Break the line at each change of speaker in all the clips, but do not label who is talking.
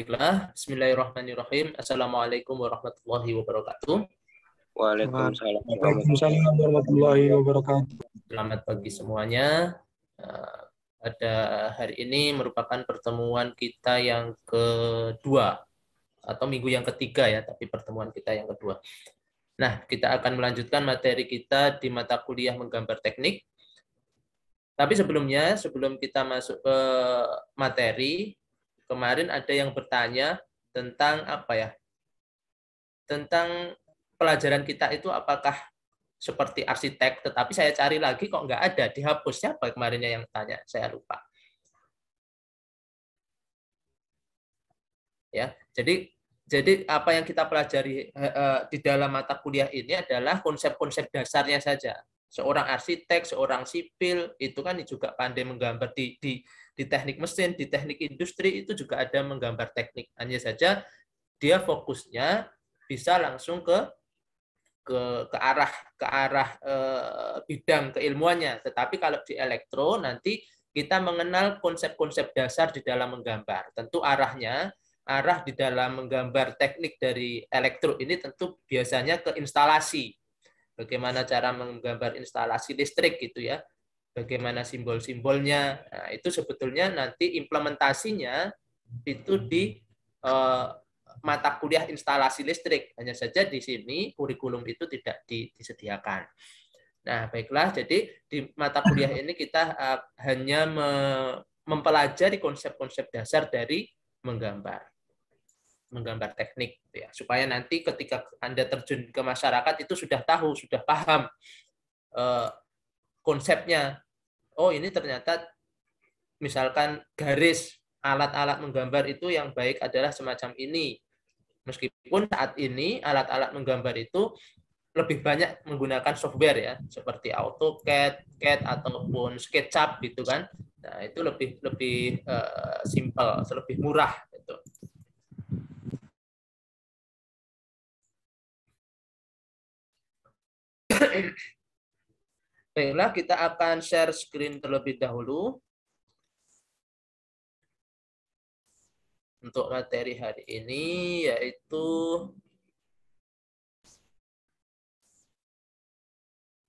Baiklah, bismillahirrahmanirrahim. Assalamualaikum warahmatullahi wabarakatuh. Waalaikumsalam,
warahmatullahi wabarakatuh.
Selamat pagi semuanya. Eh, pada hari ini merupakan pertemuan kita yang kedua atau minggu yang ketiga ya, tapi pertemuan kita yang kedua. Nah, kita akan melanjutkan materi kita di mata kuliah menggambar teknik. Tapi sebelumnya, sebelum kita masuk ke materi, Kemarin ada yang bertanya tentang apa ya? Tentang pelajaran kita itu apakah seperti arsitek, tetapi saya cari lagi kok nggak ada, dihapus. Siapa kemarinnya yang tanya? Saya lupa. Ya, jadi jadi apa yang kita pelajari eh, eh, di dalam mata kuliah ini adalah konsep-konsep dasarnya saja. Seorang arsitek, seorang sipil itu kan juga pandai menggambar di, di di teknik mesin, di teknik industri itu juga ada menggambar teknik. Hanya saja dia fokusnya bisa langsung ke ke ke arah ke arah e, bidang keilmuannya. Tetapi kalau di elektro nanti kita mengenal konsep-konsep dasar di dalam menggambar. Tentu arahnya arah di dalam menggambar teknik dari elektro ini tentu biasanya ke instalasi. Bagaimana cara menggambar instalasi listrik gitu ya bagaimana simbol-simbolnya. Nah, itu sebetulnya nanti implementasinya itu di eh, mata kuliah instalasi listrik. Hanya saja di sini kurikulum itu tidak di, disediakan. Nah, baiklah. Jadi di mata kuliah ini kita eh, hanya me, mempelajari konsep-konsep dasar dari menggambar menggambar teknik gitu ya supaya nanti ketika anda terjun ke masyarakat itu sudah tahu sudah paham eh, konsepnya. Oh, ini ternyata misalkan garis alat-alat menggambar itu yang baik adalah semacam ini. Meskipun saat ini alat-alat menggambar itu lebih banyak menggunakan software ya, seperti AutoCAD, CAD ataupun SketchUp gitu kan. Nah, itu lebih lebih uh, simpel, lebih murah gitu. Baiklah, kita akan share screen terlebih dahulu. Untuk materi hari ini
yaitu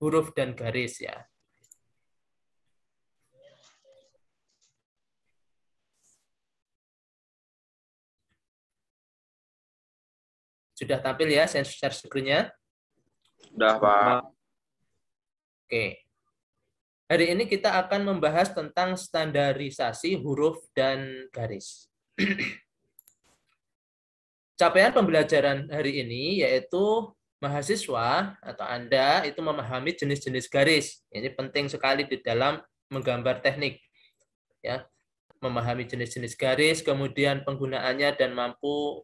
huruf dan garis ya.
Sudah tampil ya share screen-nya? Sudah, Pak. Oke. Hari ini kita akan membahas tentang standarisasi huruf dan garis. Capaian pembelajaran hari ini yaitu mahasiswa atau Anda itu memahami jenis-jenis garis. Ini penting sekali di dalam menggambar teknik. Ya, memahami jenis-jenis garis, kemudian penggunaannya dan mampu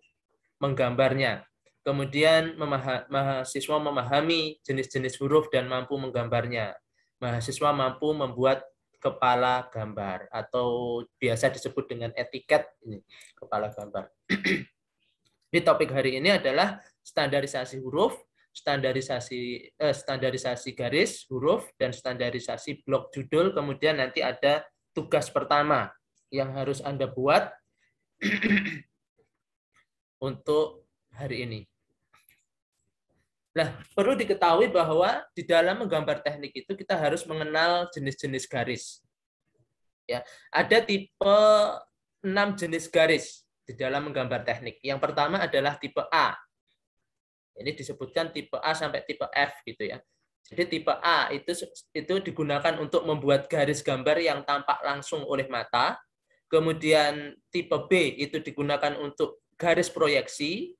menggambarnya. Kemudian mahasiswa memahami jenis-jenis huruf dan mampu menggambarnya. Mahasiswa mampu membuat kepala gambar atau biasa disebut dengan etiket ini, kepala gambar. Di topik hari ini adalah standarisasi huruf, standarisasi eh, standarisasi garis huruf dan standarisasi blok judul. Kemudian nanti ada tugas pertama yang harus Anda buat untuk hari ini. Nah, perlu diketahui bahwa di dalam menggambar teknik itu kita harus mengenal jenis-jenis garis. Ya, ada tipe 6 jenis garis di dalam menggambar teknik. Yang pertama adalah tipe A. Ini disebutkan tipe A sampai tipe F gitu ya. Jadi tipe A itu itu digunakan untuk membuat garis gambar yang tampak langsung oleh mata. Kemudian tipe B itu digunakan untuk garis proyeksi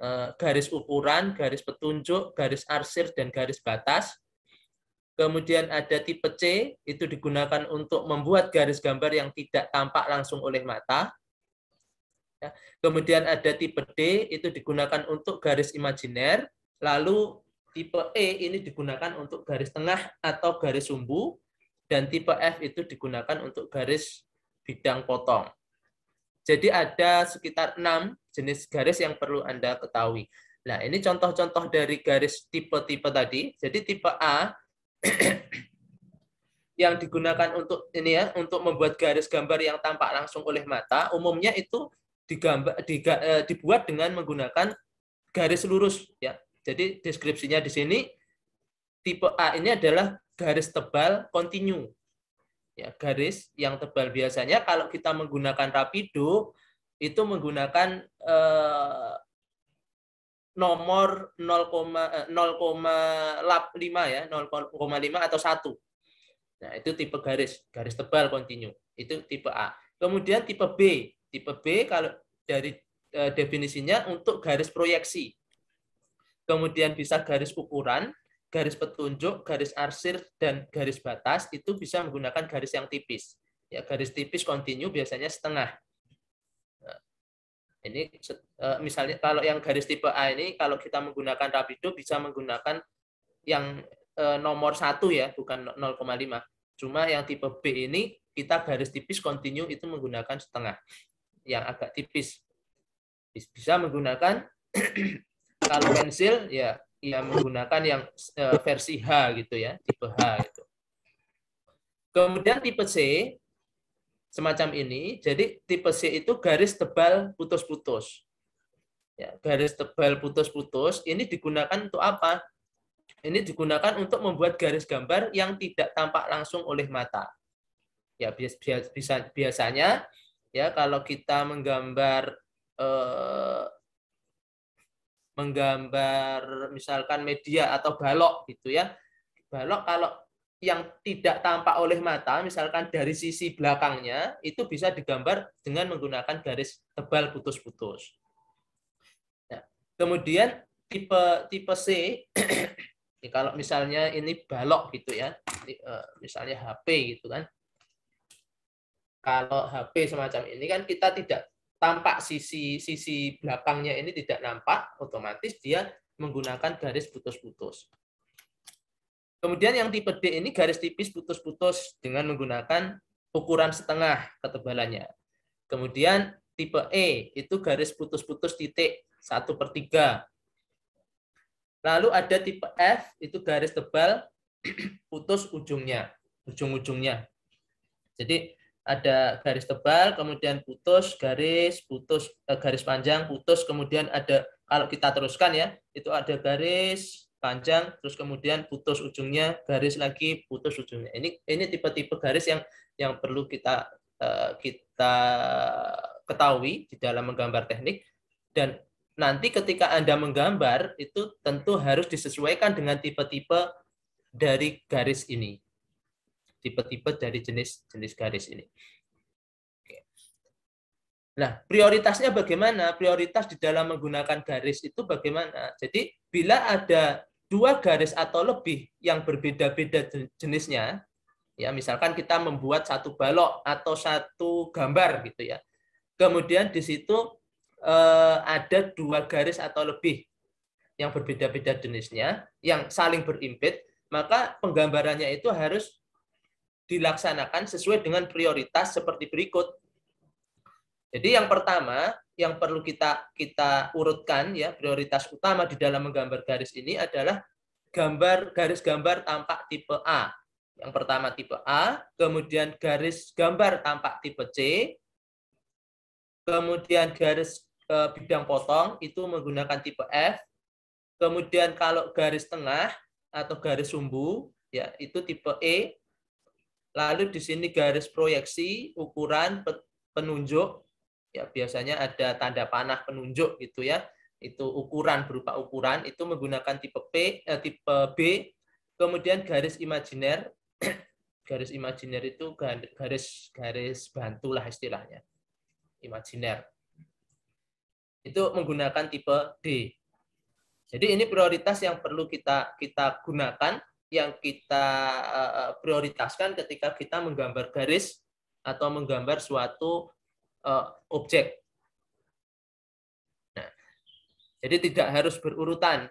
Eh, garis ukuran, garis petunjuk, garis arsir, dan garis batas. Kemudian ada tipe C, itu digunakan untuk membuat garis gambar yang tidak tampak langsung oleh mata. Ya. Kemudian ada tipe D, itu digunakan untuk garis imajiner. Lalu tipe E ini digunakan untuk garis tengah atau garis sumbu. Dan tipe F itu digunakan untuk garis bidang potong. Jadi ada sekitar enam jenis garis yang perlu Anda ketahui. Nah, ini contoh-contoh dari garis tipe-tipe tadi. Jadi tipe A yang digunakan untuk ini ya, untuk membuat garis gambar yang tampak langsung oleh mata, umumnya itu digambar diga, e, dibuat dengan menggunakan garis lurus ya. Jadi deskripsinya di sini tipe A ini adalah garis tebal kontinu. Ya, garis yang tebal biasanya kalau kita menggunakan rapido itu menggunakan eh, nomor 0,5 eh, ya, 0,5 atau 1. Nah, itu tipe garis, garis tebal kontinu. Itu tipe A. Kemudian tipe B. Tipe B kalau dari eh, definisinya untuk garis proyeksi. Kemudian bisa garis ukuran, garis petunjuk, garis arsir dan garis batas itu bisa menggunakan garis yang tipis. Ya, garis tipis kontinu biasanya setengah. Ini eh, misalnya kalau yang garis tipe A ini kalau kita menggunakan Rapido bisa menggunakan yang eh, nomor satu ya, bukan 0,5. Cuma yang tipe B ini kita garis tipis continue itu menggunakan setengah yang agak tipis. Bisa menggunakan kalau pensil ya ya menggunakan yang eh, versi H gitu ya, tipe H itu. Kemudian tipe C semacam ini. Jadi tipe C itu garis tebal putus-putus. Ya, garis tebal putus-putus ini digunakan untuk apa? Ini digunakan untuk membuat garis gambar yang tidak tampak langsung oleh mata. Ya bisa, biasanya ya kalau kita menggambar eh, menggambar misalkan media atau balok gitu ya. Balok kalau yang tidak tampak oleh mata, misalkan dari sisi belakangnya, itu bisa digambar dengan menggunakan garis tebal putus-putus. Nah, kemudian tipe tipe C, kalau misalnya ini balok gitu ya, eh, misalnya HP gitu kan. Kalau HP semacam ini kan kita tidak tampak sisi sisi belakangnya ini tidak nampak, otomatis dia menggunakan garis putus-putus. Kemudian yang tipe D ini garis tipis putus-putus dengan menggunakan ukuran setengah ketebalannya. Kemudian tipe E itu garis putus-putus titik 1 per 3. Lalu ada tipe F itu garis tebal putus ujungnya, ujung-ujungnya. Jadi ada garis tebal, kemudian putus, garis putus, eh, garis panjang, putus, kemudian ada kalau kita teruskan ya, itu ada garis panjang terus kemudian putus ujungnya garis lagi putus ujungnya ini ini tipe-tipe garis yang yang perlu kita eh, kita ketahui di dalam menggambar teknik dan nanti ketika Anda menggambar itu tentu harus disesuaikan dengan tipe-tipe dari garis ini tipe-tipe dari jenis-jenis garis ini. Nah, prioritasnya bagaimana? Prioritas di dalam menggunakan garis itu bagaimana? Jadi, bila ada dua garis atau lebih yang berbeda-beda jenisnya, ya misalkan kita membuat satu balok atau satu gambar gitu ya. Kemudian di situ eh, ada dua garis atau lebih yang berbeda-beda jenisnya, yang saling berimpit, maka penggambarannya itu harus dilaksanakan sesuai dengan prioritas seperti berikut. Jadi yang pertama yang perlu kita kita urutkan ya prioritas utama di dalam menggambar garis ini adalah gambar garis gambar tampak tipe A. Yang pertama tipe A, kemudian garis gambar tampak tipe C, kemudian garis e, bidang potong itu menggunakan tipe F. Kemudian kalau garis tengah atau garis sumbu ya itu tipe E. Lalu di sini garis proyeksi, ukuran, penunjuk ya biasanya ada tanda panah penunjuk gitu ya itu ukuran berupa ukuran itu menggunakan tipe P eh, tipe B kemudian garis imajiner garis imajiner itu garis garis bantulah istilahnya imajiner itu menggunakan tipe D jadi ini prioritas yang perlu kita kita gunakan yang kita eh, eh, prioritaskan ketika kita menggambar garis atau menggambar suatu uh, objek. Nah, jadi tidak harus berurutan,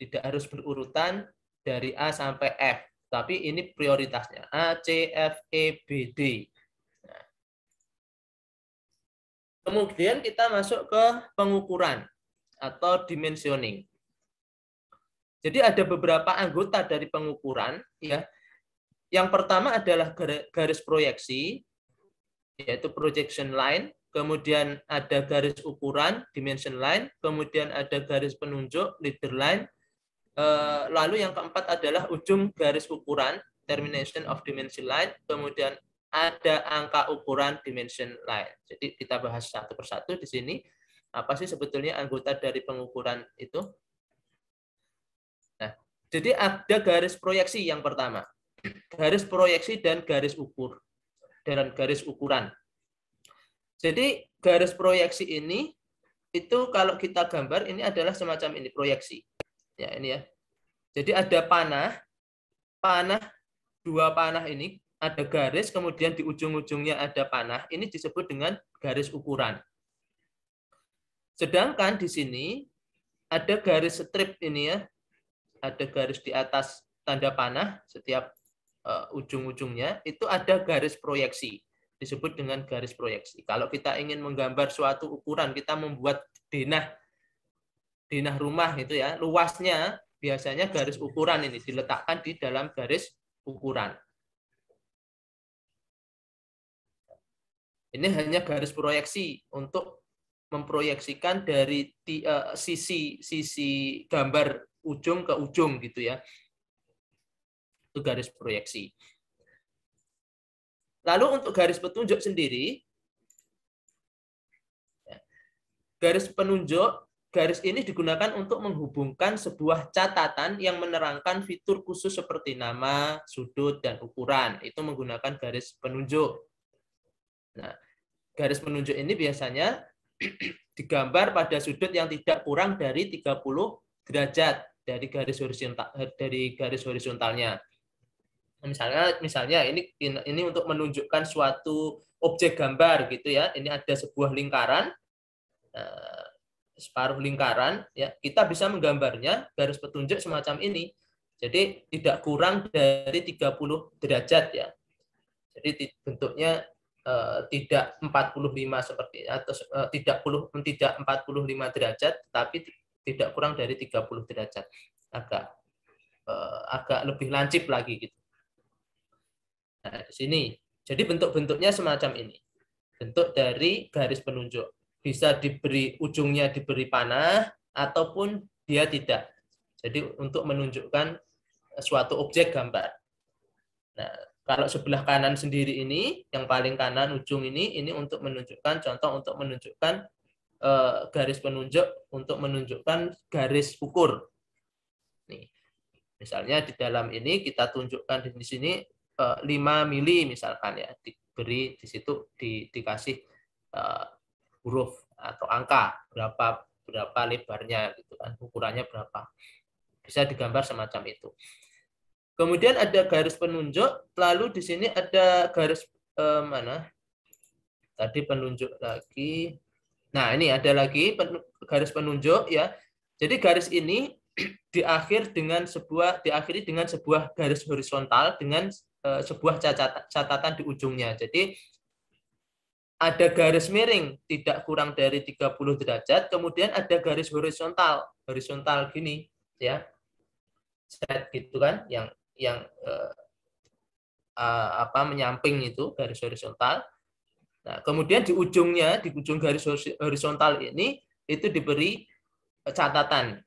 tidak harus berurutan dari A sampai F, tapi ini prioritasnya A, C, F, E, B, D. Nah. Kemudian kita masuk ke pengukuran atau dimensioning. Jadi ada beberapa anggota dari pengukuran ya. Yang pertama adalah garis proyeksi, yaitu projection line, kemudian ada garis ukuran, dimension line, kemudian ada garis penunjuk, leader line, eh, lalu yang keempat adalah ujung garis ukuran, termination of dimension line, kemudian ada angka ukuran dimension line. Jadi kita bahas satu persatu di sini. Apa sih sebetulnya anggota dari pengukuran itu? Nah, jadi ada garis proyeksi yang pertama. Garis proyeksi dan garis ukur dalam garis ukuran. Jadi garis proyeksi ini itu kalau kita gambar ini adalah semacam ini proyeksi. Ya, ini ya. Jadi ada panah, panah dua panah ini ada garis, kemudian di ujung-ujungnya ada panah. Ini disebut dengan garis ukuran. Sedangkan di sini ada garis strip ini ya. Ada garis di atas tanda panah setiap uh, ujung-ujungnya itu ada garis proyeksi disebut dengan garis proyeksi. Kalau kita ingin menggambar suatu ukuran, kita membuat denah denah rumah itu ya, luasnya biasanya garis ukuran ini diletakkan di dalam garis ukuran. Ini hanya garis proyeksi untuk memproyeksikan dari eh, sisi sisi gambar ujung ke ujung gitu ya garis proyeksi. Lalu untuk garis petunjuk sendiri, ya, garis penunjuk, garis ini digunakan untuk menghubungkan sebuah catatan yang menerangkan fitur khusus seperti nama, sudut, dan ukuran. Itu menggunakan garis penunjuk. Nah, garis penunjuk ini biasanya digambar pada sudut yang tidak kurang dari 30 derajat dari garis horizontal dari garis horizontalnya misalnya misalnya ini ini untuk menunjukkan suatu objek gambar gitu ya ini ada sebuah lingkaran eh, separuh lingkaran ya kita bisa menggambarnya garis petunjuk semacam ini jadi tidak kurang dari 30 derajat ya jadi bentuknya eh, empat tidak 45 seperti atau eh, tidak puluh tidak 45 derajat tapi tidak kurang dari 30 derajat agak agak lebih lancip lagi gitu Nah, di sini. Jadi bentuk-bentuknya semacam ini. Bentuk dari garis penunjuk. Bisa diberi ujungnya diberi panah ataupun dia tidak. Jadi untuk menunjukkan eh, suatu objek gambar. Nah, kalau sebelah kanan sendiri ini, yang paling kanan ujung ini, ini untuk menunjukkan contoh untuk menunjukkan e, garis penunjuk untuk menunjukkan garis ukur. Nih, misalnya di dalam ini kita tunjukkan di sini 5 eh, mili misalkan ya diberi di situ di, dikasih uh, huruf atau angka berapa berapa lebarnya gitu kan ukurannya berapa bisa digambar semacam itu kemudian ada garis penunjuk lalu di sini ada garis uh, mana tadi penunjuk lagi nah ini ada lagi pen, garis penunjuk ya jadi garis ini di akhir dengan sebuah diakhiri dengan sebuah garis horizontal dengan eh, sebuah catatan, catatan di ujungnya. Jadi ada garis miring tidak kurang dari 30 derajat, kemudian ada garis horizontal, horizontal gini ya. Set gitu kan yang yang uh, apa menyamping itu garis horizontal. Nah, kemudian di ujungnya di ujung garis horizontal ini itu diberi catatan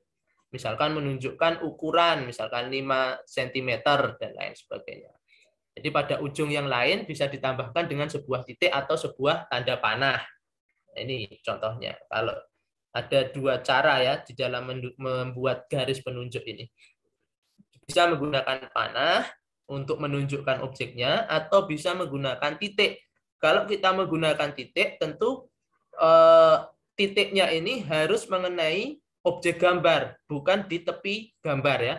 Misalkan menunjukkan ukuran, misalkan 5 cm dan lain sebagainya. Jadi pada ujung yang lain bisa ditambahkan dengan sebuah titik atau sebuah tanda panah. Ini contohnya. Kalau ada dua cara ya di dalam membuat garis penunjuk ini. Bisa menggunakan panah untuk menunjukkan objeknya atau bisa menggunakan titik. Kalau kita menggunakan titik tentu eh, titiknya ini harus mengenai objek gambar, bukan di tepi gambar ya.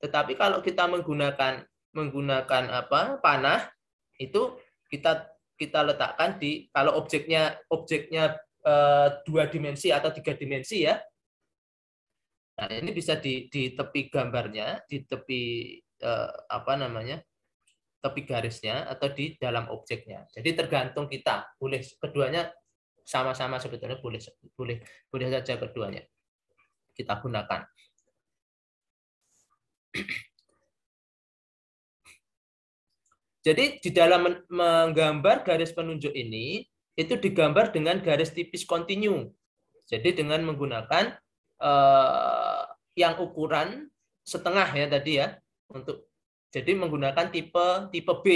Tetapi kalau kita menggunakan menggunakan apa panah itu kita kita letakkan di kalau objeknya objeknya e, dua dimensi atau tiga dimensi ya. Nah ini bisa di di tepi gambarnya, di tepi e, apa namanya tepi garisnya atau di dalam objeknya. Jadi tergantung kita boleh keduanya sama-sama sebetulnya boleh boleh boleh saja keduanya kita gunakan. Jadi di dalam menggambar garis penunjuk ini itu digambar dengan garis tipis kontinu. Jadi dengan menggunakan eh, yang ukuran setengah ya tadi ya untuk jadi menggunakan tipe tipe B.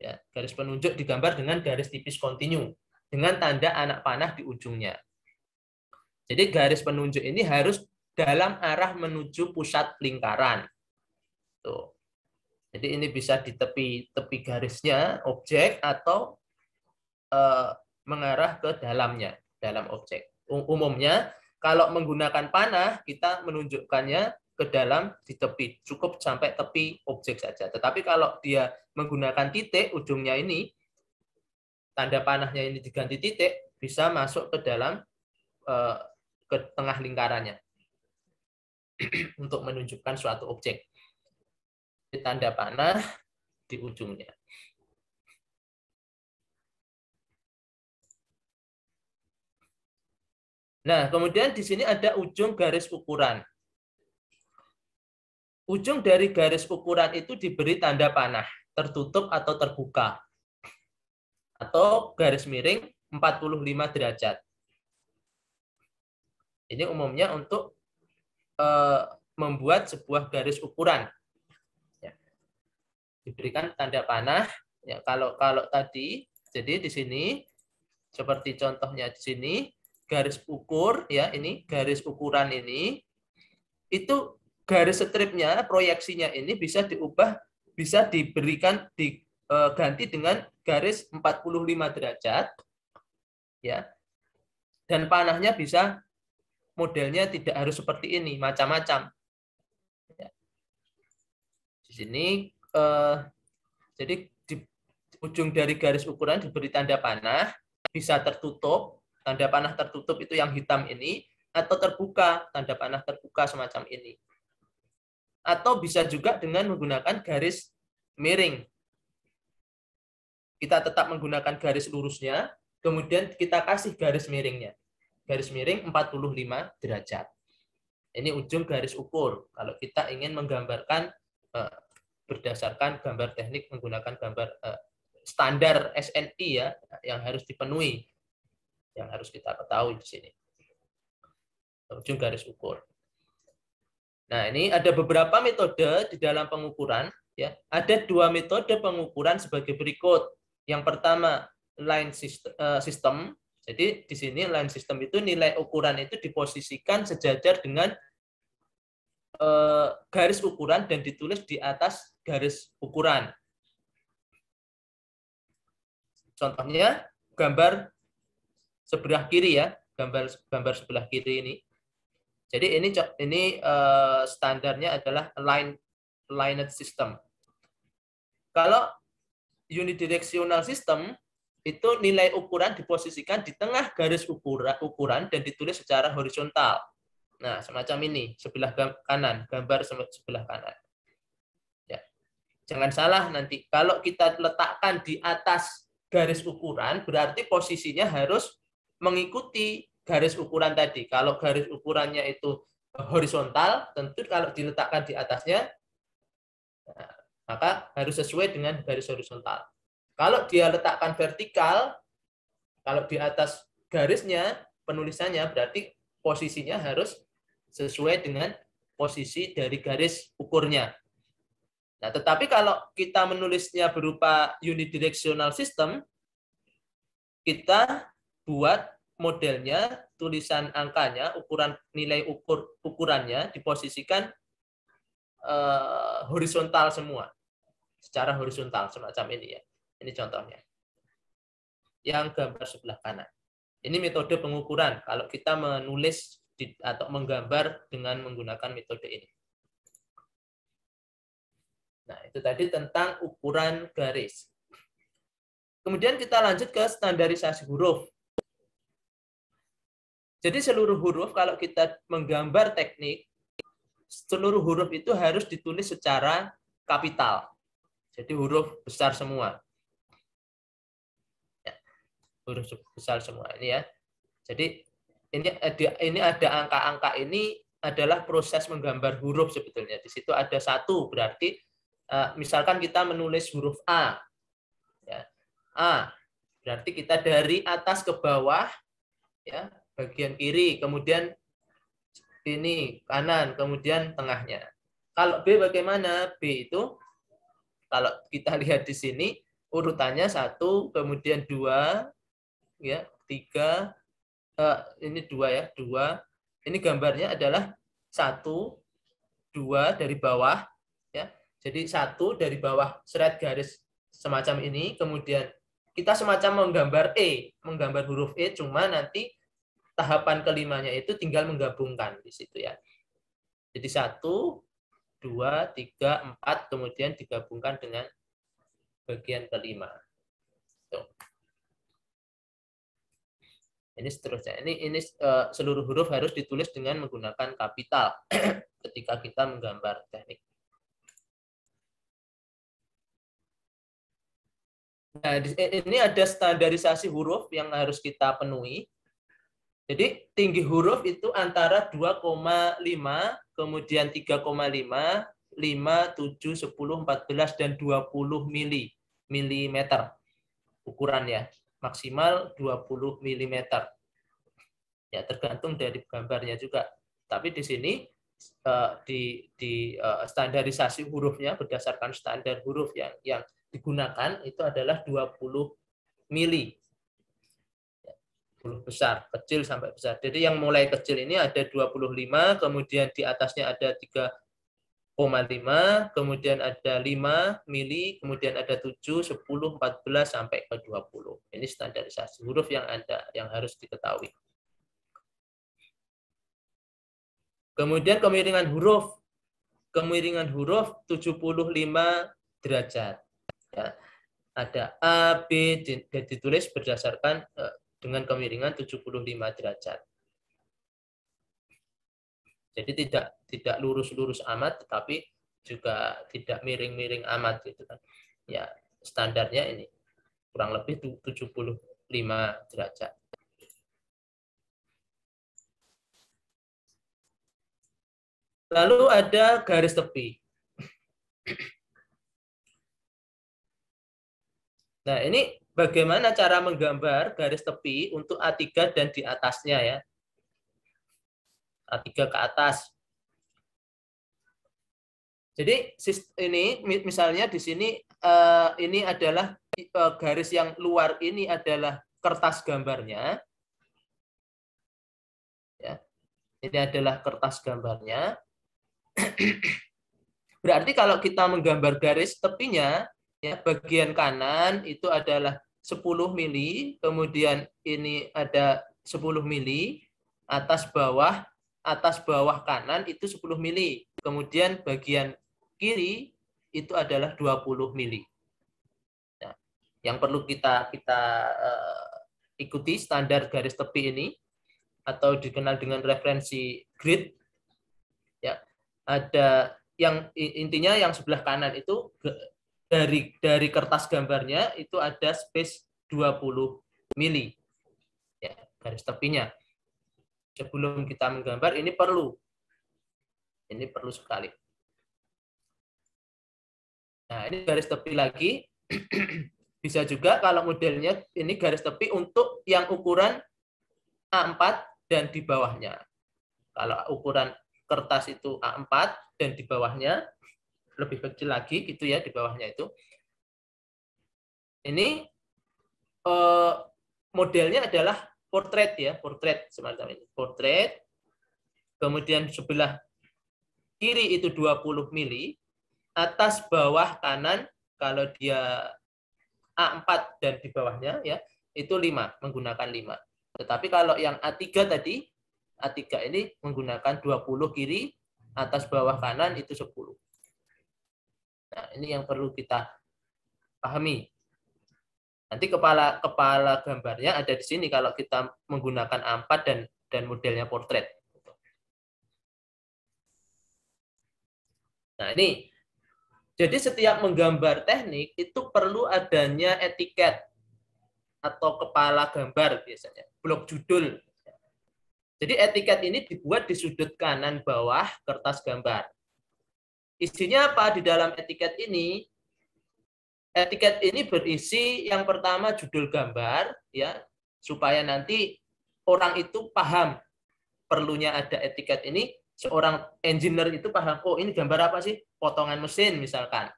Ya, garis penunjuk digambar dengan garis tipis kontinu dengan tanda anak panah di ujungnya. Jadi garis penunjuk ini harus dalam arah menuju pusat lingkaran. Tuh. Jadi ini bisa di tepi-tepi garisnya objek atau e, mengarah ke dalamnya, dalam objek. Umumnya kalau menggunakan panah kita menunjukkannya ke dalam di tepi, cukup sampai tepi objek saja. Tetapi kalau dia menggunakan titik ujungnya ini tanda panahnya ini diganti titik bisa masuk ke dalam e, ke tengah lingkarannya untuk menunjukkan suatu objek. Di Tanda panah di ujungnya.
Nah, kemudian di sini
ada ujung garis ukuran. Ujung dari garis ukuran itu diberi tanda panah, tertutup atau terbuka. Atau garis miring 45 derajat. Ini umumnya untuk eh, membuat sebuah garis ukuran. Ya. Diberikan tanda panah. Ya, kalau kalau tadi, jadi di sini seperti contohnya di sini garis ukur ya ini garis ukuran ini itu garis stripnya proyeksinya ini bisa diubah bisa diberikan diganti eh, dengan garis 45 derajat ya dan panahnya bisa modelnya tidak harus seperti ini, macam-macam. Ya. Di sini, eh, jadi di ujung dari garis ukuran diberi tanda panah, bisa tertutup, tanda panah tertutup itu yang hitam ini, atau terbuka, tanda panah terbuka semacam ini. Atau bisa juga dengan menggunakan garis miring. Kita tetap menggunakan garis lurusnya, kemudian kita kasih garis miringnya garis miring 45 derajat. Ini ujung garis ukur. Kalau kita ingin menggambarkan eh, berdasarkan gambar teknik menggunakan gambar eh, standar SNI ya yang harus dipenuhi yang harus kita ketahui di sini. Ujung garis ukur. Nah, ini ada beberapa metode di dalam pengukuran ya. Ada dua metode pengukuran sebagai berikut. Yang pertama line eh, system jadi di sini line system itu nilai ukuran itu diposisikan sejajar dengan e, garis ukuran dan ditulis di atas garis ukuran. Contohnya gambar sebelah kiri ya, gambar gambar sebelah kiri ini. Jadi ini ini e, standarnya adalah line aligned system. Kalau unidirectional system itu nilai ukuran diposisikan di tengah garis ukuran, ukuran dan ditulis secara horizontal. Nah, semacam ini, sebelah kanan, gambar sebelah kanan. Ya. Jangan salah nanti, kalau kita letakkan di atas garis ukuran, berarti posisinya harus mengikuti garis ukuran tadi. Kalau garis ukurannya itu horizontal, tentu kalau diletakkan di atasnya, nah, maka harus sesuai dengan garis horizontal. Kalau dia letakkan vertikal, kalau di atas garisnya penulisannya berarti posisinya harus sesuai dengan posisi dari garis ukurnya. Nah, tetapi kalau kita menulisnya berupa unidirectional system, kita buat modelnya, tulisan angkanya, ukuran nilai ukur ukurannya diposisikan uh, horizontal semua, secara horizontal semacam ini ya. Ini contohnya. Yang gambar sebelah kanan. Ini metode pengukuran kalau kita menulis atau menggambar dengan menggunakan metode ini. Nah, itu tadi tentang ukuran garis. Kemudian kita lanjut ke standarisasi huruf. Jadi seluruh huruf kalau kita menggambar teknik, seluruh huruf itu harus ditulis secara kapital. Jadi huruf besar semua huruf besar semua ini ya. Jadi ini ada ini ada angka-angka ini adalah proses menggambar huruf sebetulnya. Di situ ada satu berarti eh, misalkan kita menulis huruf A, ya, A berarti kita dari atas ke bawah, ya bagian kiri, kemudian ini kanan, kemudian tengahnya. Kalau B bagaimana? B itu kalau kita lihat di sini urutannya satu, kemudian dua, ya tiga uh, ini dua ya dua ini gambarnya adalah satu dua dari bawah ya jadi satu dari bawah seret garis semacam ini kemudian kita semacam menggambar e menggambar huruf e cuma nanti tahapan kelimanya itu tinggal menggabungkan di situ ya jadi satu dua tiga empat kemudian digabungkan dengan bagian kelima ini seterusnya ini ini uh, seluruh huruf harus ditulis dengan menggunakan kapital ketika kita menggambar teknik Nah, di, eh, ini ada standarisasi huruf yang harus kita penuhi. Jadi tinggi huruf itu antara 2,5, kemudian 3,5, 5, 7, 10, 14, dan 20 mili, milimeter ukuran ya maksimal 20 mm. Ya, tergantung dari gambarnya juga. Tapi di sini eh, di, di eh, standarisasi hurufnya berdasarkan standar huruf yang yang digunakan itu adalah 20 mili. huruf besar, kecil sampai besar. Jadi yang mulai kecil ini ada 25, kemudian di atasnya ada 3 0,5, kemudian ada 5 mili, kemudian ada 7, 10, 14 sampai ke 20. Ini standarisasi huruf yang ada yang harus diketahui. Kemudian kemiringan huruf. Kemiringan huruf 75 derajat. Ya. Ada A, B, dan ditulis berdasarkan e, dengan kemiringan 75 derajat. Jadi tidak tidak lurus-lurus amat tetapi juga tidak miring-miring amat gitu kan. Ya, standarnya ini kurang lebih 75 derajat. Lalu ada garis tepi. Nah, ini bagaimana cara menggambar garis tepi untuk A3 dan di atasnya ya. A3 ke atas. Jadi ini misalnya di sini eh, ini adalah eh, garis yang luar ini adalah kertas gambarnya. Ya. Ini adalah kertas gambarnya. Berarti kalau kita menggambar garis tepinya, ya bagian kanan itu adalah 10 mili, kemudian ini ada 10 mili, atas bawah atas bawah kanan itu 10 mili. Kemudian bagian kiri itu adalah 20 mili. Nah, yang perlu kita kita uh, ikuti standar garis tepi ini atau dikenal dengan referensi grid. Ya, ada yang intinya yang sebelah kanan itu dari dari kertas gambarnya itu ada space 20 mili ya, garis tepinya. Sebelum kita menggambar ini perlu ini perlu sekali. Nah, ini garis tepi lagi. Bisa juga kalau modelnya ini garis tepi untuk yang ukuran A4 dan di bawahnya. Kalau ukuran kertas itu A4 dan di bawahnya lebih kecil lagi gitu ya di bawahnya itu. Ini eh, modelnya adalah portrait ya, portrait semacam ini. Portrait. Kemudian sebelah kiri itu 20 mili, atas bawah kanan kalau dia A4 dan di bawahnya ya itu 5 menggunakan 5. Tetapi kalau yang A3 tadi A3 ini menggunakan 20 kiri atas bawah kanan itu 10. Nah, ini yang perlu kita pahami. Nanti kepala kepala gambarnya ada di sini kalau kita menggunakan A4 dan dan modelnya portrait. Nah, ini jadi setiap menggambar teknik itu perlu adanya etiket atau kepala gambar biasanya, blok judul. Jadi etiket ini dibuat di sudut kanan bawah kertas gambar. Isinya apa di dalam etiket ini? Etiket ini berisi yang pertama judul gambar ya, supaya nanti orang itu paham perlunya ada etiket ini seorang engineer itu paham oh ini gambar apa sih potongan mesin misalkan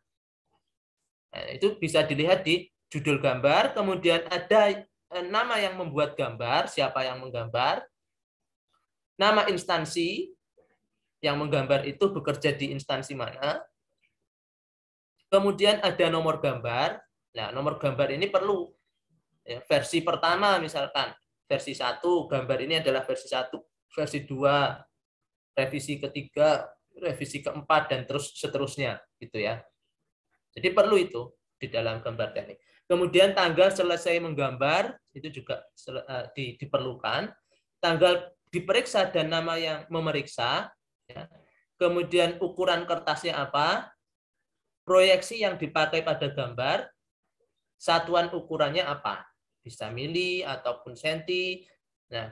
nah, itu bisa dilihat di judul gambar kemudian ada eh, nama yang membuat gambar siapa yang menggambar nama instansi yang menggambar itu bekerja di instansi mana kemudian ada nomor gambar nah nomor gambar ini perlu ya, versi pertama misalkan versi satu gambar ini adalah versi satu versi dua revisi ketiga, revisi keempat dan terus seterusnya gitu ya. Jadi perlu itu di dalam gambar teknik. Kemudian tanggal selesai menggambar itu juga eh, diperlukan. Tanggal diperiksa dan nama yang memeriksa. Ya. Kemudian ukuran kertasnya apa? Proyeksi yang dipakai pada gambar. Satuan ukurannya apa? Bisa mili ataupun senti. Nah,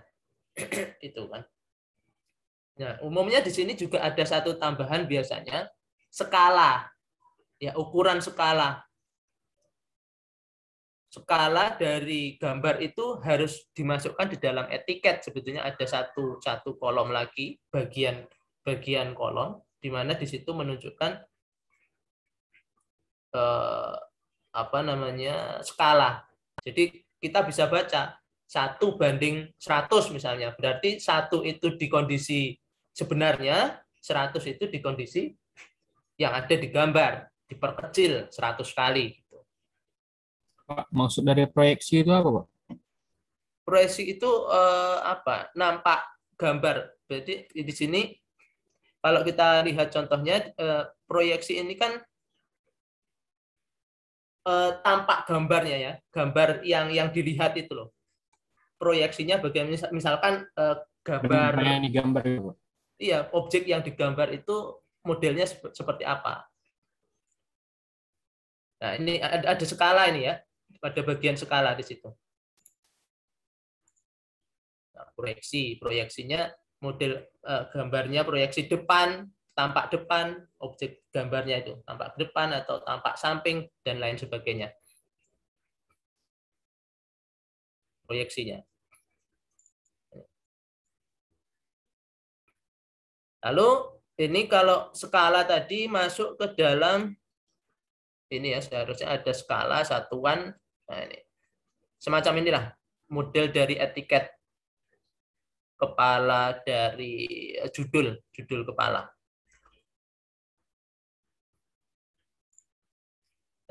itu kan. Nah, umumnya di sini juga ada satu tambahan biasanya skala. Ya, ukuran skala. Skala dari gambar itu harus dimasukkan di dalam etiket. Sebetulnya ada satu satu kolom lagi bagian bagian kolom di mana di situ menunjukkan eh, apa namanya skala. Jadi kita bisa baca satu banding 100 misalnya. Berarti satu itu di kondisi Sebenarnya 100 itu di kondisi yang ada di gambar, diperkecil 100 kali. Gitu.
Pak, maksud dari proyeksi itu apa, Pak?
Proyeksi itu eh, apa? Nampak gambar. Berarti di sini kalau kita lihat contohnya eh, proyeksi ini kan eh, tampak gambarnya ya, gambar yang yang dilihat itu loh. Proyeksinya bagaimana misalkan eh, gambar ini gambar iya objek yang digambar itu modelnya seperti apa. Nah, ini ada, ada skala ini ya, pada bagian skala di situ. Nah, proyeksi, proyeksinya model eh, gambarnya proyeksi depan, tampak depan, objek gambarnya itu tampak depan atau tampak samping dan lain sebagainya. Proyeksinya. Lalu ini kalau skala tadi masuk ke dalam ini ya seharusnya ada skala satuan nah ini semacam inilah model dari etiket kepala dari eh,
judul judul kepala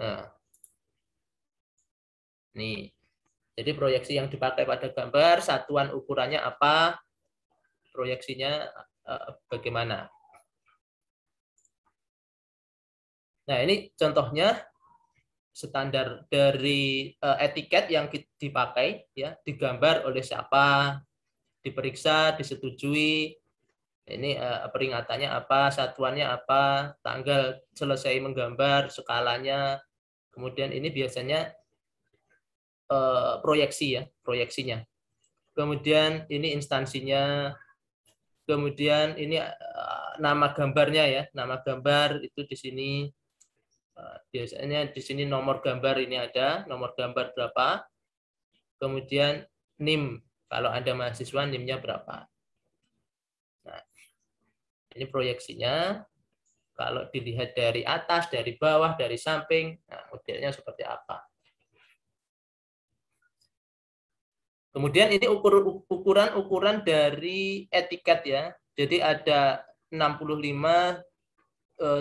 nah nih jadi proyeksi yang dipakai pada gambar satuan ukurannya apa proyeksinya Eh, bagaimana. Nah, ini contohnya standar dari eh, etiket yang dipakai ya, digambar oleh siapa, diperiksa, disetujui. Ini eh, peringatannya apa, satuannya apa, tanggal selesai menggambar, skalanya. Kemudian ini biasanya proyeksi ya, proyeksinya. Kemudian ini instansinya Kemudian ini eh, nama gambarnya ya, nama gambar itu di sini eh, biasanya di sini nomor gambar ini ada, nomor gambar berapa. Kemudian NIM, kalau ada mahasiswa nimnya berapa. Nah, ini proyeksinya. Kalau dilihat dari atas, dari bawah, dari samping, nah, modelnya seperti apa. Kemudian ini ukuran-ukuran dari etiket ya. Jadi ada 65,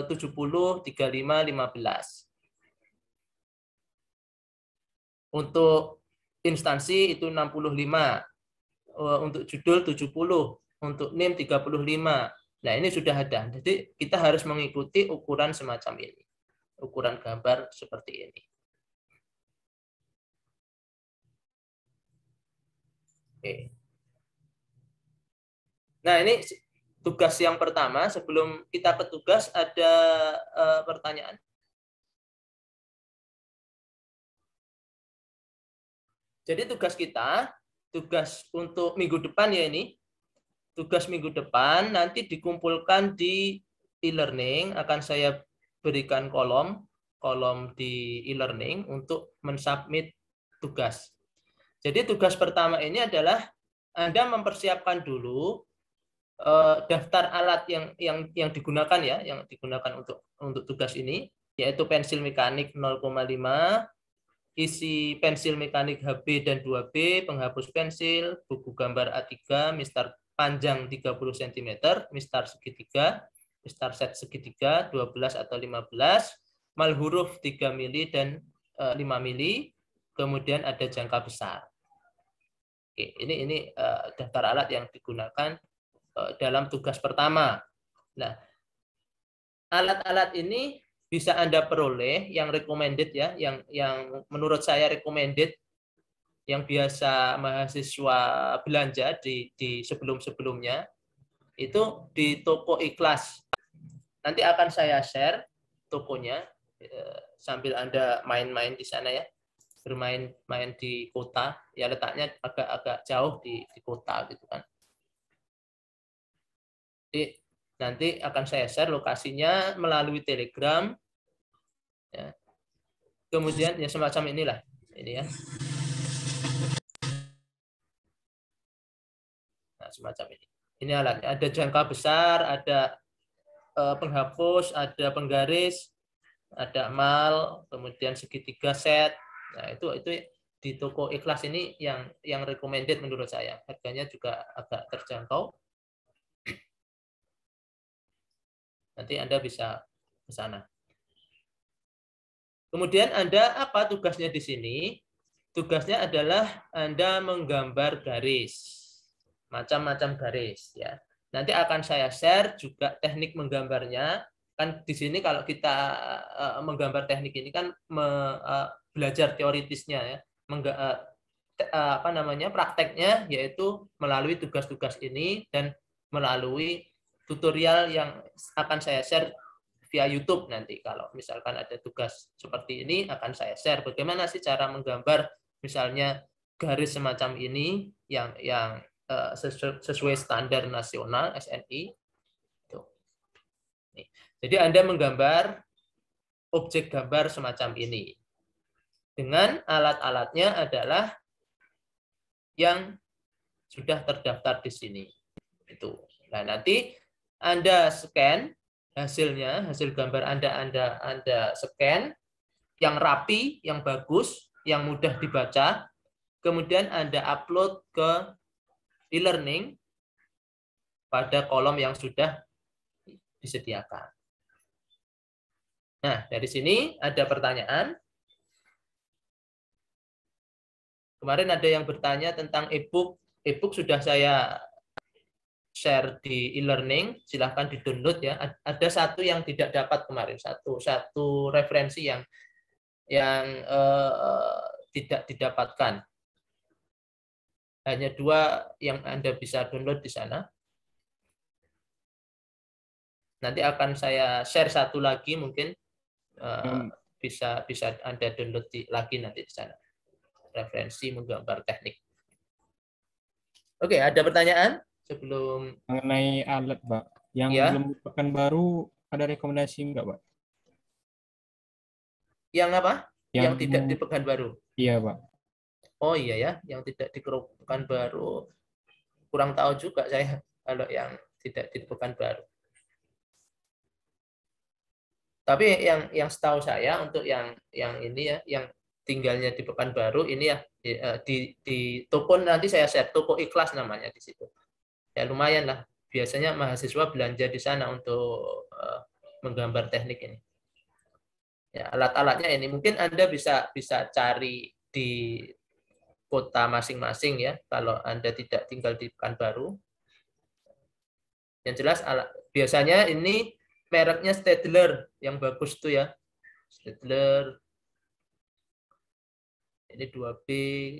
70, 35, 15. Untuk instansi itu 65. Eh, untuk judul 70, untuk NIM 35. Nah, ini sudah ada. Jadi kita harus mengikuti ukuran semacam ini. Ukuran gambar seperti ini. Oke. Nah, ini tugas yang pertama sebelum kita ke tugas ada uh, pertanyaan. Jadi tugas kita, tugas untuk minggu depan ya ini, tugas minggu depan nanti dikumpulkan di e-learning, akan saya berikan kolom, kolom di e-learning untuk mensubmit tugas. Jadi tugas pertama ini adalah Anda mempersiapkan dulu eh, daftar alat yang yang yang digunakan ya, yang digunakan untuk untuk tugas ini yaitu pensil mekanik 0,5, isi pensil mekanik HB dan 2B, penghapus pensil, buku gambar A3, mistar panjang 30 cm, mistar segitiga, mistar set segitiga 12 atau 15, mal huruf 3 mili dan 5 eh, mili, kemudian ada jangka besar. Oke, ini ini uh, daftar alat yang digunakan uh, dalam tugas pertama. Nah, alat-alat ini bisa Anda peroleh yang recommended ya, yang yang menurut saya recommended yang biasa mahasiswa belanja di di sebelum-sebelumnya itu di toko ikhlas. Nanti akan saya share tokonya eh, sambil Anda main-main di sana ya bermain main di kota ya letaknya agak-agak jauh di, di kota gitu kan jadi nanti akan saya share lokasinya melalui telegram ya. kemudian ya semacam inilah ini ya
nah semacam ini
ini alatnya ada jangka besar ada eh, penghapus ada penggaris ada mal kemudian segitiga set Nah, itu itu di toko ikhlas ini yang yang recommended menurut saya. Harganya juga agak terjangkau. Nanti Anda bisa ke sana. Kemudian Anda apa tugasnya di sini? Tugasnya adalah Anda menggambar garis. Macam-macam garis ya. Nanti akan saya share juga teknik menggambarnya. Kan di sini kalau kita eh, menggambar teknik ini kan eh, belajar teoritisnya ya Mengga, uh, te, uh, apa namanya prakteknya yaitu melalui tugas-tugas ini dan melalui tutorial yang akan saya share via YouTube nanti kalau misalkan ada tugas seperti ini akan saya share bagaimana sih cara menggambar misalnya garis semacam ini yang yang uh, sesu sesuai standar nasional SNI jadi Anda menggambar objek gambar semacam ini dengan alat-alatnya adalah yang sudah terdaftar di sini. Itu. Nah, nanti Anda scan hasilnya, hasil gambar Anda Anda Anda scan yang rapi, yang bagus, yang mudah dibaca, kemudian Anda upload ke e-learning pada kolom yang sudah disediakan. Nah, dari sini ada pertanyaan. Kemarin ada yang bertanya tentang e-book. E-book sudah saya share di e-learning, silahkan di-download ya. Ada satu yang tidak dapat kemarin, satu satu referensi yang yang eh, tidak didapatkan. Hanya dua yang Anda bisa download di sana. Nanti akan saya share satu lagi mungkin eh, hmm. bisa bisa Anda download di, lagi nanti di sana referensi menggambar teknik. Oke, ada pertanyaan sebelum mengenai alat, Pak. Yang ya? belum pekan baru ada rekomendasi enggak, Pak? Yang apa? Yang, yang tidak di pekan baru. Iya, Pak. Oh iya ya, yang tidak di pekan baru kurang tahu juga saya kalau yang tidak di pekan baru. Tapi yang yang setahu saya untuk yang yang ini ya, yang tinggalnya di Pekanbaru ini ya di, eh, di, di toko nanti saya share toko ikhlas namanya di situ ya lumayan lah biasanya mahasiswa belanja di sana untuk uh, menggambar teknik ini ya alat-alatnya ini mungkin anda bisa bisa cari di kota masing-masing ya kalau anda tidak tinggal di Pekanbaru yang jelas alat, biasanya ini mereknya Stedler yang bagus tuh ya Stedler ini 2B,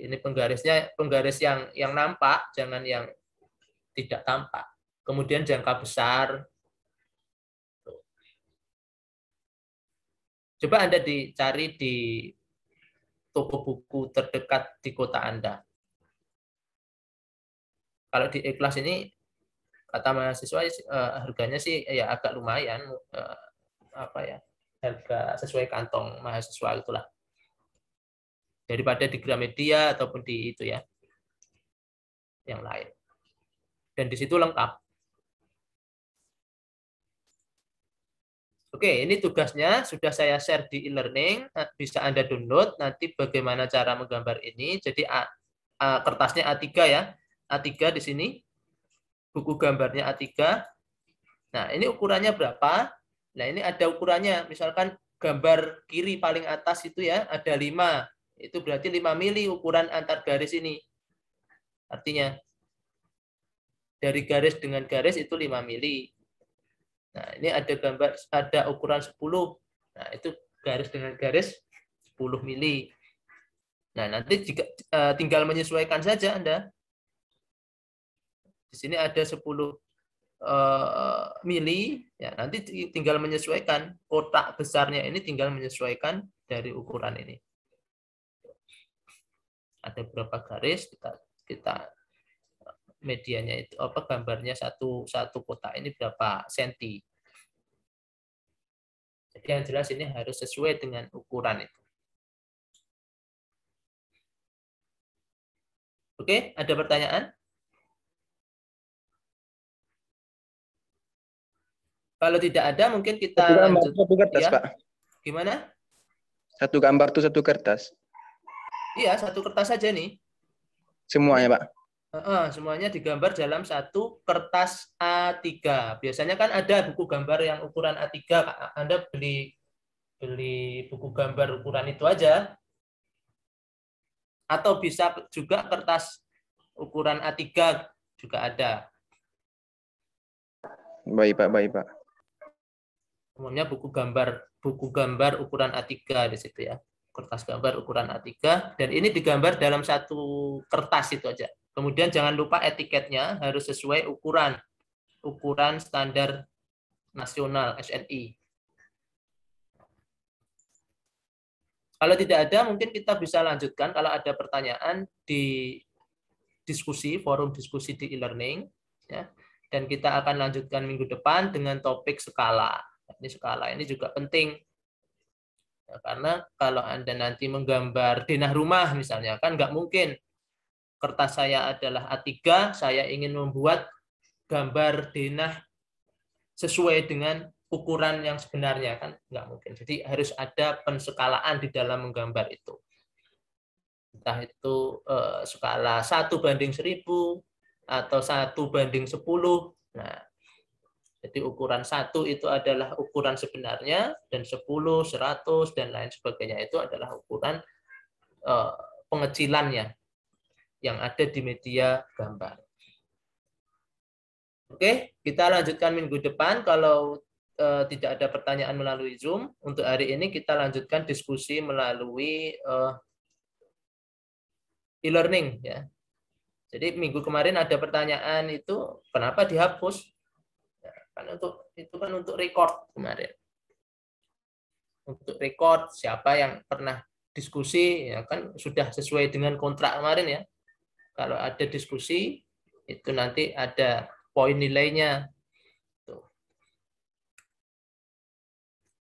ini penggarisnya penggaris yang yang nampak, jangan yang tidak tampak. Kemudian jangka besar. Coba Anda dicari di toko buku terdekat di kota Anda. Kalau di ikhlas ini kata mahasiswa eh, harganya sih eh, ya agak lumayan eh, apa ya harga sesuai kantong mahasiswa itulah daripada di Gramedia ataupun di itu ya yang lain. Dan di situ lengkap. Oke, ini tugasnya sudah saya share di e-learning, nah, bisa Anda download nanti bagaimana cara menggambar ini. Jadi A, A, kertasnya A3 ya. A3 di sini. Buku gambarnya A3. Nah, ini ukurannya berapa? Nah, ini ada ukurannya. Misalkan gambar kiri paling atas itu ya ada lima itu berarti 5 mili ukuran antar garis ini. Artinya, dari garis dengan garis itu 5 mili. Nah, ini ada gambar ada ukuran 10. Nah, itu garis dengan garis 10 mili. Nah, nanti jika eh, tinggal menyesuaikan saja Anda. Di sini ada 10 eh, mili, ya nanti tinggal menyesuaikan kotak besarnya ini tinggal menyesuaikan dari ukuran ini ada berapa garis kita kita medianya itu apa gambarnya satu satu kotak ini berapa senti. Jadi yang jelas ini harus sesuai dengan
ukuran itu. Oke, ada pertanyaan?
Kalau tidak ada, mungkin kita satu gambar, lanjut. Satu kertas, ya. Pak. Gimana? Satu gambar itu satu kertas. Iya, satu kertas saja nih. Semuanya, Pak. Uh, semuanya digambar dalam satu kertas A3. Biasanya kan ada buku gambar yang ukuran A3, Anda beli beli buku gambar ukuran itu aja. Atau bisa juga kertas ukuran A3 juga ada. Baik, Pak, baik, Pak. Semuanya buku gambar buku gambar ukuran A3 di situ ya kertas gambar ukuran A3 dan ini digambar dalam satu kertas itu aja. Kemudian jangan lupa etiketnya harus sesuai ukuran ukuran standar nasional SNI. Kalau tidak ada mungkin kita bisa lanjutkan kalau ada pertanyaan di diskusi forum diskusi di e-learning ya. Dan kita akan lanjutkan minggu depan dengan topik skala. Ini skala ini juga penting Ya, karena kalau Anda nanti menggambar denah rumah misalnya, kan nggak mungkin kertas saya adalah A3, saya ingin membuat gambar denah sesuai dengan ukuran yang sebenarnya kan nggak mungkin. Jadi harus ada penskalaan di dalam menggambar itu. Entah itu eh, skala satu banding 1000 atau satu banding 10. Nah, jadi ukuran satu itu adalah ukuran sebenarnya dan 10, 100 dan lain sebagainya itu adalah ukuran eh, pengecilannya yang ada di media gambar. Oke, kita lanjutkan minggu depan kalau eh, tidak ada pertanyaan melalui Zoom. Untuk hari ini kita lanjutkan diskusi melalui eh, e-learning ya. Jadi minggu kemarin ada pertanyaan itu kenapa dihapus? kan untuk itu kan untuk record kemarin untuk record siapa yang pernah diskusi ya kan sudah sesuai dengan kontrak kemarin ya kalau ada diskusi itu nanti ada poin nilainya Tuh.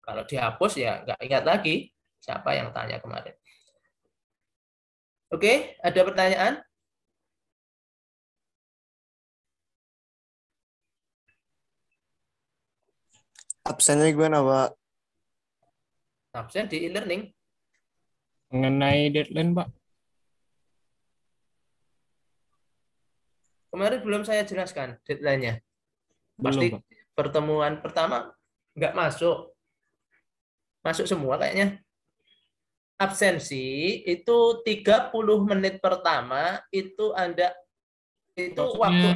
kalau dihapus ya nggak ingat lagi
siapa yang tanya kemarin oke ada pertanyaan
absennya gimana pak absen di e-learning mengenai deadline pak kemarin belum saya jelaskan deadline-nya pasti belum, pertemuan pertama nggak masuk masuk semua kayaknya absensi itu 30 menit pertama itu Anda itu Maksudnya waktu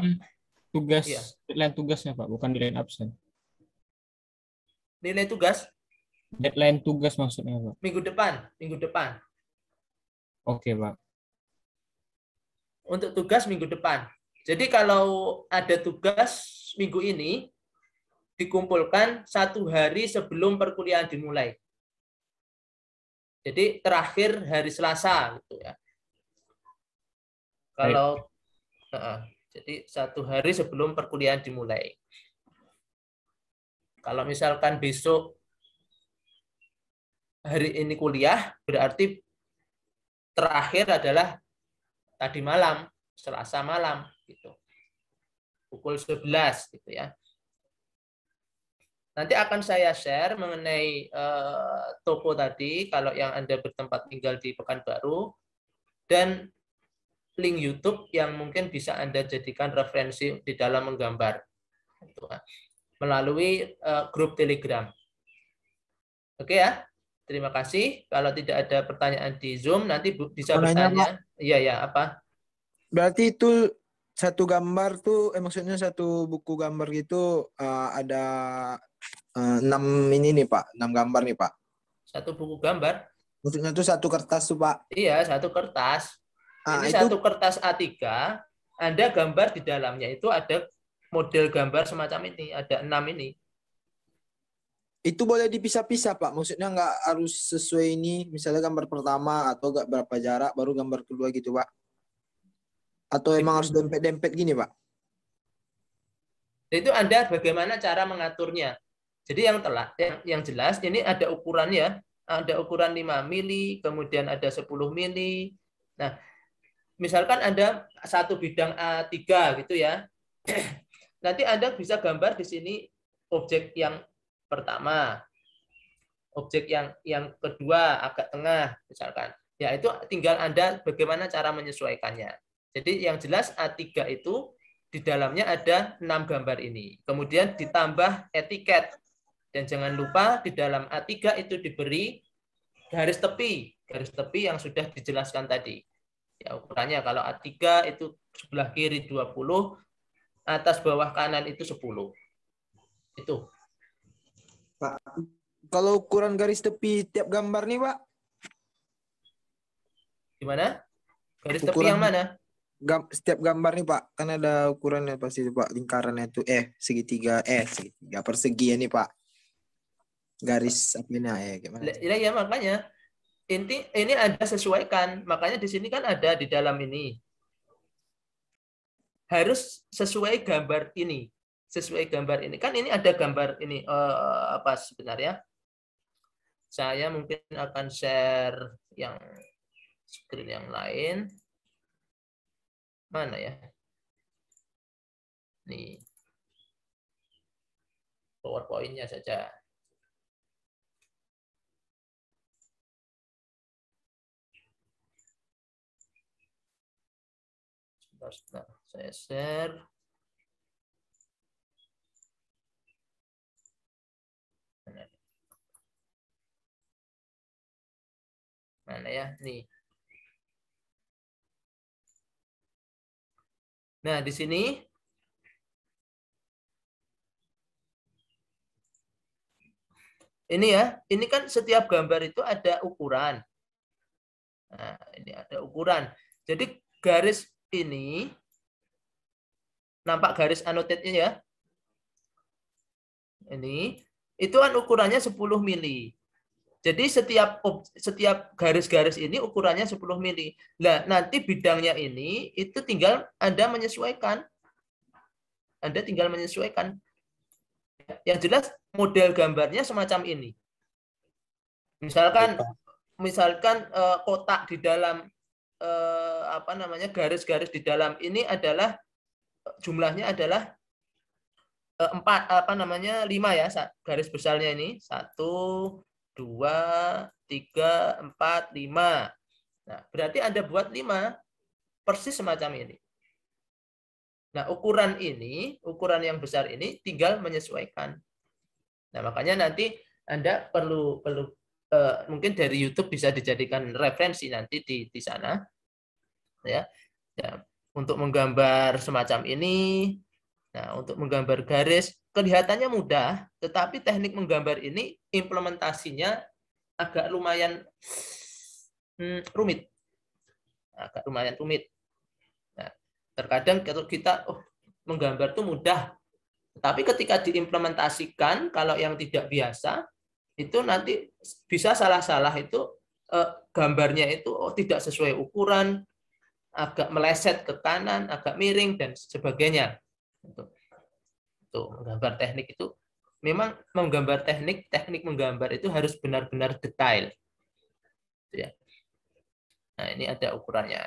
tugas ya. deadline tugasnya Pak, bukan deadline absen nilai tugas? Deadline tugas maksudnya, Pak. Minggu depan, minggu depan. Oke, Pak. Untuk tugas minggu depan. Jadi kalau ada tugas minggu ini dikumpulkan satu hari sebelum perkuliahan dimulai. Jadi terakhir hari Selasa gitu ya. Kalau uh, jadi satu hari sebelum perkuliahan dimulai. Kalau misalkan besok hari ini kuliah, berarti terakhir adalah tadi malam, Selasa malam gitu. Pukul 11 gitu ya. Nanti akan saya share mengenai e, toko tadi kalau yang Anda bertempat tinggal di Pekanbaru dan link YouTube yang mungkin bisa Anda jadikan referensi di dalam menggambar. Gitu, melalui uh, grup Telegram. Oke ya. Terima kasih. Kalau tidak ada pertanyaan di Zoom nanti bisa Menanya, bertanya. Iya ya, apa? Berarti itu satu gambar tuh eh maksudnya satu buku gambar gitu uh, ada uh, ini nih, Pak. enam gambar nih, Pak. Satu buku gambar. Maksudnya itu satu kertas tuh, Pak. Iya, satu kertas. Ah, ini itu... satu kertas A3, Anda gambar di dalamnya itu ada model gambar semacam ini ada enam ini itu boleh dipisah-pisah pak maksudnya nggak harus sesuai ini misalnya gambar pertama atau nggak berapa jarak baru gambar kedua gitu pak atau emang harus dempet-dempet gini pak itu anda bagaimana cara mengaturnya jadi yang telah yang, yang jelas ini ada ukuran ya ada ukuran 5 mili kemudian ada 10 mili nah misalkan anda satu bidang A3 gitu ya Nanti Anda bisa gambar di sini objek yang pertama, objek yang yang kedua agak tengah misalkan. Ya itu tinggal Anda bagaimana cara menyesuaikannya. Jadi yang jelas A3 itu di dalamnya ada enam gambar ini. Kemudian ditambah etiket. Dan jangan lupa di dalam A3 itu diberi garis tepi, garis tepi yang sudah dijelaskan tadi. Ya ukurannya kalau A3 itu sebelah kiri 20, atas bawah kanan itu 10. Itu. Pak, kalau ukuran garis tepi tiap gambar nih, Pak. Gimana? Garis ukuran, tepi yang mana? Gam, setiap gambar nih, Pak. Kan ada ukurannya pasti Pak. Lingkarannya itu eh segitiga eh segitiga persegi ya Pak. Garis apanya ya gimana? Iya, ya, makanya inti ini ada sesuaikan. Makanya di sini kan ada di dalam ini harus sesuai gambar ini sesuai gambar ini kan ini ada gambar ini uh, apa sebenarnya saya mungkin akan share yang screen yang lain
mana ya nih powerpointnya saja sebentar, sebentar. Saya share. Mana ya? Nih.
Nah, di sini ini ya, ini kan setiap gambar itu ada ukuran. Nah, ini ada ukuran. Jadi garis ini nampak garis annotate ini ya. Ini itu kan ukurannya 10 mili. Jadi setiap setiap garis-garis ini ukurannya 10 mili. Nah, nanti bidangnya ini itu tinggal Anda menyesuaikan. Anda tinggal menyesuaikan. Yang jelas model gambarnya semacam ini. Misalkan misalkan eh, kotak di dalam eh, apa namanya garis-garis di dalam ini adalah jumlahnya adalah eh, empat apa namanya lima ya garis besarnya ini satu dua tiga empat lima nah berarti anda buat lima persis semacam ini nah ukuran ini ukuran yang besar ini tinggal menyesuaikan nah makanya nanti anda perlu perlu eh, mungkin dari YouTube bisa dijadikan referensi nanti di di sana ya, ya untuk menggambar semacam ini. Nah, untuk menggambar garis kelihatannya mudah, tetapi teknik menggambar ini implementasinya agak lumayan hmm, rumit. Agak lumayan rumit. Nah, terkadang kalau kita oh, menggambar itu mudah, tapi ketika diimplementasikan kalau yang tidak biasa itu nanti bisa salah-salah itu eh, gambarnya itu oh, tidak sesuai ukuran, agak meleset ke kanan, agak miring dan sebagainya. Itu, itu menggambar teknik itu memang menggambar teknik, teknik menggambar itu harus benar-benar detail. ya. Nah, ini ada ukurannya.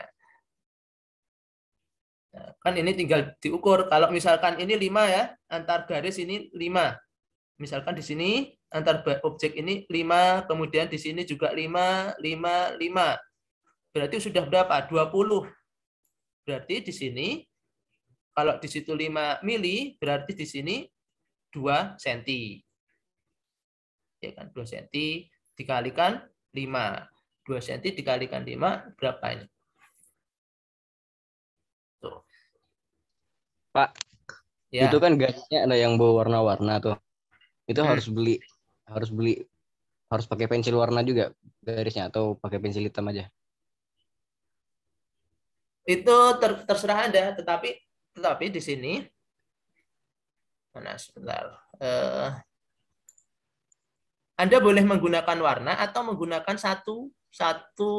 Nah, kan ini tinggal diukur. Kalau misalkan ini lima ya, antar garis ini lima. Misalkan di sini antar objek ini lima, kemudian di sini juga lima, 5, 5. Berarti sudah berapa? 20. Berarti di sini, kalau di situ 5 mili, berarti di sini 2 cm. Ya kan, 2 cm dikalikan 5. 2 cm dikalikan 5, berapa ini? Tuh. Pak,
ya. itu kan gasnya
ada yang berwarna warna-warna tuh. Itu hmm. harus beli harus beli harus pakai pensil warna juga garisnya atau pakai pensil hitam aja? itu ter, terserah Anda, tetapi tetapi di sini mana sebentar. Uh, anda boleh menggunakan warna atau menggunakan satu satu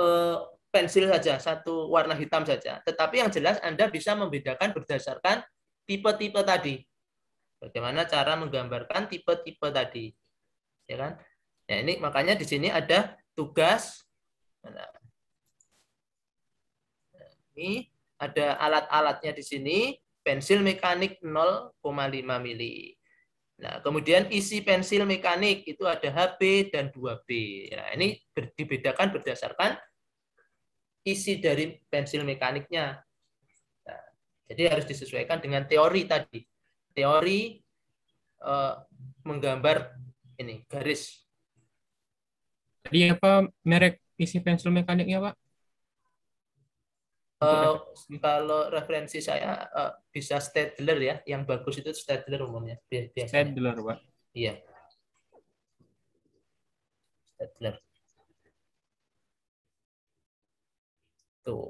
uh, pensil saja, satu warna hitam saja. Tetapi yang jelas Anda bisa membedakan berdasarkan tipe-tipe tadi. Bagaimana cara menggambarkan tipe-tipe tadi, ya kan? Ya ini makanya di sini ada tugas ini ada alat-alatnya di sini, pensil mekanik 0,5 mili. Nah, kemudian isi pensil mekanik itu ada HB dan 2B. Nah, ini ber, dibedakan berdasarkan isi dari pensil mekaniknya. Nah, jadi harus disesuaikan dengan teori tadi. Teori eh, menggambar ini garis. Jadi apa merek isi pensil mekaniknya, Pak? Uh, kalau referensi saya uh, bisa Stadler ya, yang bagus itu Stadler umumnya biasanya. Stadler, Pak. Iya.
Stadler. Tuh.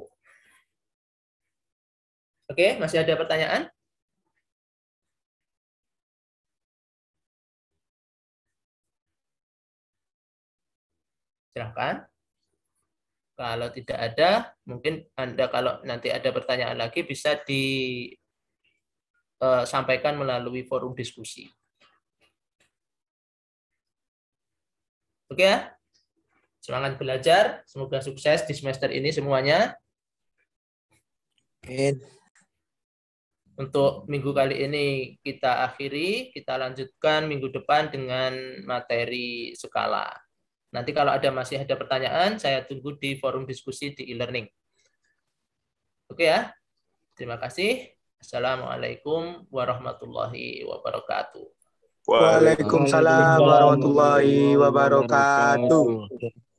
Oke, masih ada pertanyaan?
Silahkan. Kalau tidak ada, mungkin Anda kalau nanti ada pertanyaan lagi bisa disampaikan e, melalui forum diskusi. Oke ya? Semangat belajar, semoga sukses di semester ini semuanya. Amin. Untuk minggu kali ini kita akhiri, kita lanjutkan minggu depan dengan materi skala. Nanti kalau ada masih ada pertanyaan, saya tunggu di forum diskusi di e-learning. Oke ya, terima kasih. Assalamualaikum warahmatullahi wabarakatuh. Waalaikumsalam warahmatullahi wabarakatuh.